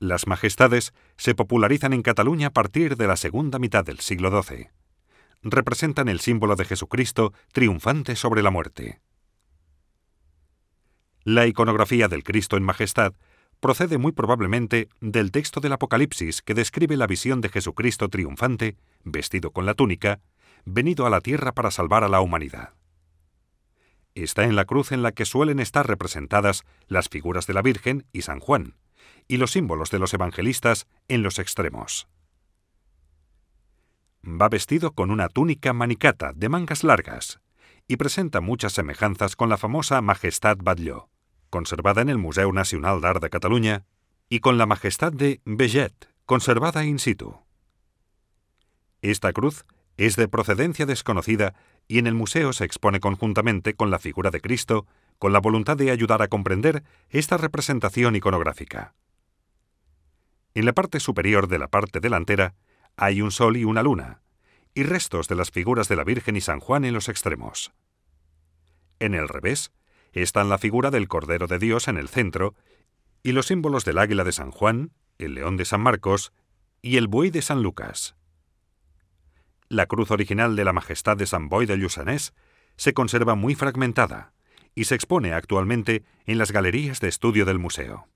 Las majestades se popularizan en Cataluña a partir de la segunda mitad del siglo XII. Representan el símbolo de Jesucristo triunfante sobre la muerte. La iconografía del Cristo en majestad procede muy probablemente del texto del Apocalipsis que describe la visión de Jesucristo triunfante, vestido con la túnica, venido a la tierra para salvar a la humanidad. Está en la cruz en la que suelen estar representadas las figuras de la Virgen y San Juan, y los símbolos de los evangelistas en los extremos. Va vestido con una túnica manicata de mangas largas y presenta muchas semejanzas con la famosa Majestad Batlló, conservada en el Museo Nacional d'Art de Cataluña, y con la Majestad de Beget, conservada in situ. Esta cruz es de procedencia desconocida y en el museo se expone conjuntamente con la figura de Cristo, con la voluntad de ayudar a comprender esta representación iconográfica. En la parte superior de la parte delantera hay un sol y una luna, y restos de las figuras de la Virgen y San Juan en los extremos. En el revés están la figura del Cordero de Dios en el centro y los símbolos del águila de San Juan, el león de San Marcos y el buey de San Lucas. La cruz original de la Majestad de San Boy de Lusanés se conserva muy fragmentada y se expone actualmente en las galerías de estudio del museo.